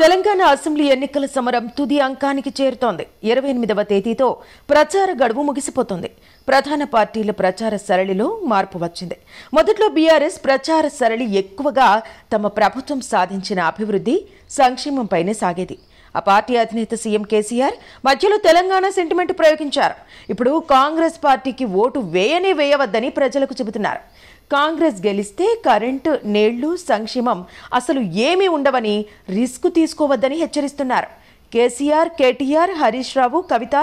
Telangana assembly ఎన్నికల సమరం తుది అంకానికి చేరుతోంది ఇరవై ఎనిమిదవ తేదీతో ప్రచార గడువు ముగిసిపోతుంది ప్రధాన పార్టీల ప్రచార సరళిలో మార్పు వచ్చింది మొదట్లో బీఆర్ఎస్ ప్రచార సరళి ఎక్కువగా తమ ప్రభుత్వం సాధించిన అభివృద్ధి సంక్షేమంపైనే సాగేది ఆ పార్టీ అధినేత సీఎం కేసీఆర్ మధ్యలో తెలంగాణ సెంటిమెంట్ ప్రయోగించారు ఇప్పుడు కాంగ్రెస్ పార్టీకి ఓటు వేయనే వేయవద్దని ప్రజలకు చెబుతున్నారు కాంగ్రెస్ గెలిస్తే కరెంటు నేళ్లు సంక్షేమం అసలు ఏమీ ఉండవని రిస్క్ తీసుకోవద్దని హెచ్చరిస్తున్నారు కేసీఆర్ కేటీఆర్ హరీష్ రావు కవిత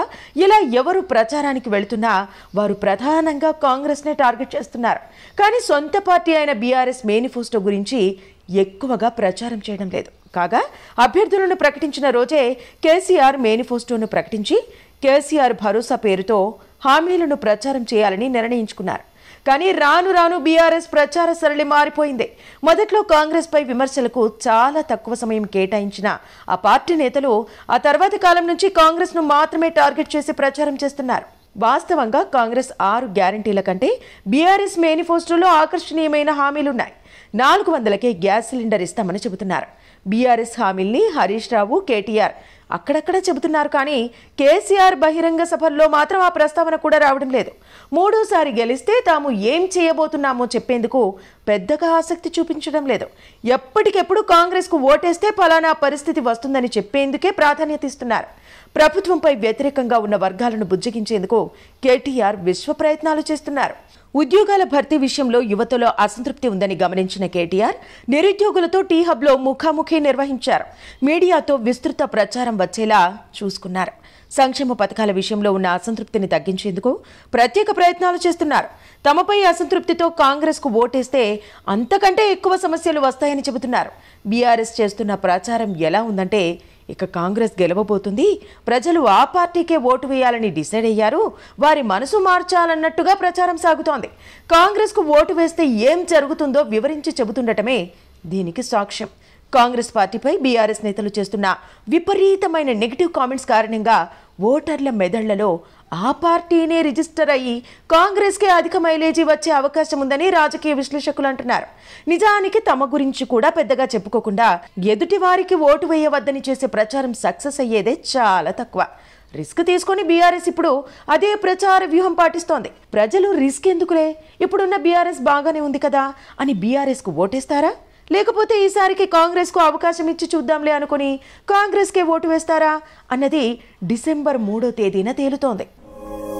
ఇలా ఎవరు ప్రచారానికి వెళుతున్నా వారు ప్రధానంగా కాంగ్రెస్నే టార్గెట్ చేస్తున్నారు కానీ సొంత పార్టీ అయిన బీఆర్ఎస్ మేనిఫెస్టో గురించి ఎక్కువగా ప్రచారం చేయడం లేదు కాగా అభ్యర్థులను ప్రకటించిన రోజే కేసీఆర్ మేనిఫెస్టోను ప్రకటించి కేసీఆర్ భరోసా పేరుతో హామీలను ప్రచారం చేయాలని నిర్ణయించుకున్నారు కానీ రాను రాను బీఆర్ఎస్ ప్రచార సరళి మారిపోయింది మొదట్లో కాంగ్రెస్పై విమర్శలకు చాలా తక్కువ సమయం కేటాయించిన ఆ పార్టీ నేతలు ఆ తర్వాత కాలం నుంచి కాంగ్రెస్ను మాత్రమే టార్గెట్ చేసి ప్రచారం చేస్తున్నారు వాస్తవంగా కాంగ్రెస్ ఆరు గ్యారంటీల కంటే బీఆర్ఎస్ మేనిఫెస్టోలో ఆకర్షణీయమైన హామీలున్నాయి నాలుగు వందలకే గ్యాస్ సిలిండర్ ఇస్తామని చెబుతున్నారు బీఆర్ఎస్ హామీల్ని హరీష్ రావు కేటీఆర్ అక్కడక్కడ చెబుతున్నారు కానీ కేసీఆర్ బహిరంగ సభల్లో మాత్రం ఆ ప్రస్తావన కూడా రావడం లేదు మూడోసారి గెలిస్తే తాము ఏం చేయబోతున్నామో చెప్పేందుకు పెద్దగా ఆసక్తి చూపించడం లేదు ఎప్పటికెప్పుడు కాంగ్రెస్కు ఓటేస్తే ఫలానా పరిస్థితి వస్తుందని చెప్పేందుకే ప్రాధాన్యత ఇస్తున్నారు ప్రభుత్వంపై వ్యతిరేకంగా ఉన్న వర్గాలను బుజ్జగించేందుకు కేటీఆర్ విశ్వ ప్రయత్నాలు చేస్తున్నారు ఉద్యోగాల భర్తీ విషయంలో యువతలో అసంతృప్తి ఉందని గమనించిన కేటీఆర్ నిరుద్యోగులతో టీ హబ్లో ముఖాముఖి నిర్వహించారు మీడియాతో విస్తృత ప్రచారం వచ్చేలా చూసుకున్నారు సంక్షేమ పథకాల విషయంలో ఉన్న అసంతృప్తిని తగ్గించేందుకు ప్రత్యేక ప్రయత్నాలు చేస్తున్నారు తమపై అసంతృప్తితో కాంగ్రెస్కు ఓటేస్తే అంతకంటే ఎక్కువ సమస్యలు వస్తాయని చెబుతున్నారు బీఆర్ఎస్ చేస్తున్న ప్రచారం ఎలా ఉందంటే ఇక కాంగ్రెస్ గెలవబోతుంది ప్రజలు ఆ పార్టీకే ఓటు వేయాలని డిసైడ్ అయ్యారు వారి మనసు మార్చాలన్నట్టుగా ప్రచారం సాగుతోంది కాంగ్రెస్కు ఓటు వేస్తే ఏం జరుగుతుందో వివరించి చెబుతుండటమే దీనికి సాక్ష్యం కాంగ్రెస్ పార్టీపై బీఆర్ఎస్ నేతలు చేస్తున్న విపరీతమైన నెగిటివ్ కామెంట్స్ కారణంగా ఓటర్ల మెదళ్లలో ఆ పార్టీనే రిజిస్టర్ అయ్యి కాంగ్రెస్కే అధిక మైలేజీ వచ్చే అవకాశం ఉందని రాజకీయ విశ్లేషకులు అంటున్నారు నిజానికి తమ గురించి కూడా పెద్దగా చెప్పుకోకుండా ఎదుటి వారికి ఓటు వేయవద్దని చేసే ప్రచారం సక్సెస్ అయ్యేదే చాలా తక్కువ రిస్క్ తీసుకొని బీఆర్ఎస్ ఇప్పుడు అదే ప్రచార వ్యూహం పాటిస్తోంది ప్రజలు రిస్క్ ఎందుకులే ఇప్పుడున్న బీఆర్ఎస్ బాగానే ఉంది కదా అని బీఆర్ఎస్కు ఓటేస్తారా లేకపోతే ఈసారికి కాంగ్రెస్కు అవకాశం ఇచ్చి చూద్దాంలే అనుకుని కాంగ్రెస్కే ఓటు వేస్తారా అన్నది డిసెంబర్ మూడో తేదీన తేలుతోంది